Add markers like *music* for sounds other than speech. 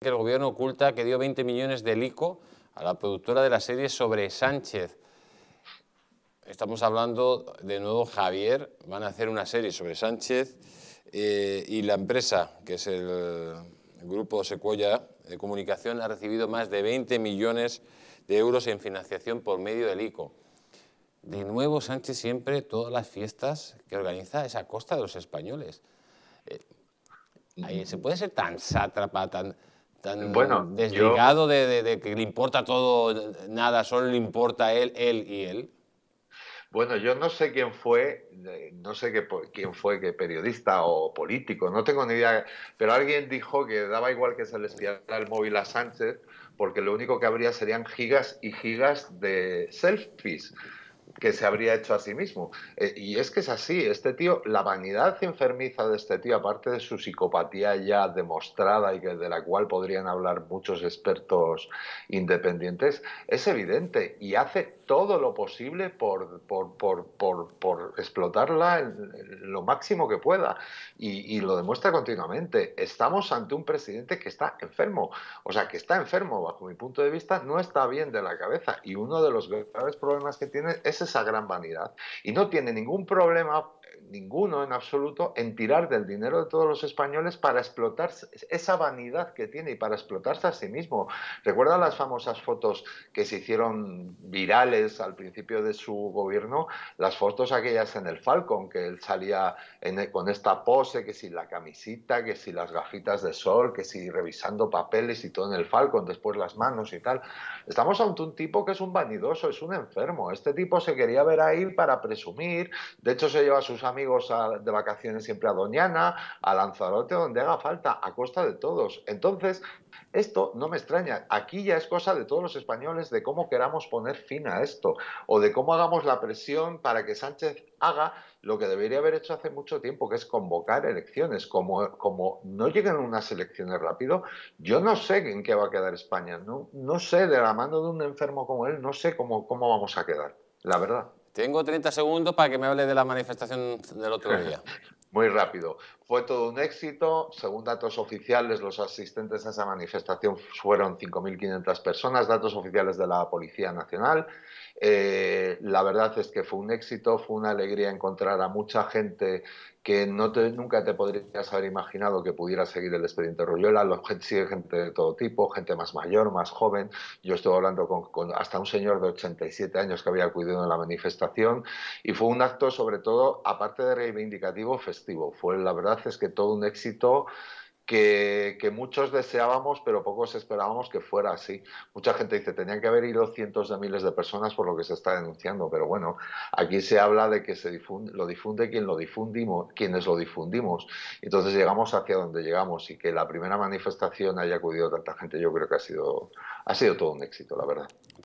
que el gobierno oculta que dio 20 millones del ICO a la productora de la serie sobre Sánchez. Estamos hablando de nuevo Javier, van a hacer una serie sobre Sánchez eh, y la empresa, que es el, grupo Secuoya de Comunicación, ha recibido más de 20 millones de euros en financiación por medio del ICO. De nuevo Sánchez siempre todas las fiestas que organiza es a costa de los españoles. Eh, ¿Se puede ser tan sátrapa, tan bueno, desligado de, que le importa todo, nada, solo le importa él, él y él? Bueno, yo no sé quién fue, no sé quién fue, qué periodista o político, no tengo ni idea, pero alguien dijo que daba igual que se le espiara el móvil a Sánchez porque lo único que habría serían gigas y gigas de selfies que se habría hecho a sí mismo. Eh, y es que es así, este tío, la vanidad enfermiza de este tío, aparte de su psicopatía ya demostrada y que, de la cual podrían hablar muchos expertos independientes, es evidente y hace todo lo posible por, por, por, por, por explotarla lo máximo que pueda. Y, y, lo demuestra continuamente. Estamos ante un presidente que está enfermo. O sea, que está enfermo, bajo mi punto de vista, no está bien de la cabeza. Y uno de los graves problemas que tiene es esa gran vanidad y no tiene ningún problema ninguno en absoluto en tirar del dinero de todos los españoles para explotarse esa vanidad que tiene y para explotarse a sí mismo. Recuerda las famosas fotos que se hicieron virales al principio de su gobierno, las fotos aquellas en el Falcon, que él salía e, con esta pose, que si la camisita, que si las gafitas de sol, que si revisando papeles y todo en el Falcon, después las manos y tal. Estamos ante un tipo que es un vanidoso, es un enfermo. Este tipo se quería ver ahí para presumir, de hecho se lleva a sus amigos amigos de vacaciones siempre a Doñana, a Lanzarote, donde haga falta, a costa de todos. Entonces, esto no me extraña. Aquí ya es cosa de todos los españoles de cómo queramos poner fin a esto o de cómo hagamos la presión para que Sánchez haga lo que debería haber hecho hace mucho tiempo, que es convocar elecciones. Como, como no lleguen unas elecciones rápido, yo no sé en qué va a quedar España. No, no sé, de la mano de un enfermo como él, no sé cómo, cómo vamos a quedar, la verdad. Tengo 30 segundos para que me hable de la manifestación del otro *laughs* día. Muy rápido. Fue todo un éxito. Según datos oficiales, los asistentes a esa manifestación fueron 5.500 personas, datos oficiales de la Policía Nacional. Eh, la verdad es que fue un éxito, fue una alegría encontrar a mucha gente que no nunca te podrías haber imaginado que pudiera seguir el expediente Royola. gente sigue gente de todo tipo, gente más mayor, más joven. Yo estuve hablando con, hasta un señor de 87 años que había acudido en la manifestación y fue un acto sobre todo, aparte de reivindicativo, festivo. Fue la verdad es que todo un éxito que, muchos deseábamos, pero pocos esperábamos que fuera así. Mucha gente dice, tenían que haber ido cientos de miles de personas por lo que se está denunciando, pero bueno, aquí se habla de que se lo difunde quien lo difundimos, quienes lo difundimos. Entonces llegamos hacia donde llegamos y que la primera manifestación haya acudido tanta gente, yo creo que ha sido, ha sido todo un éxito, la verdad.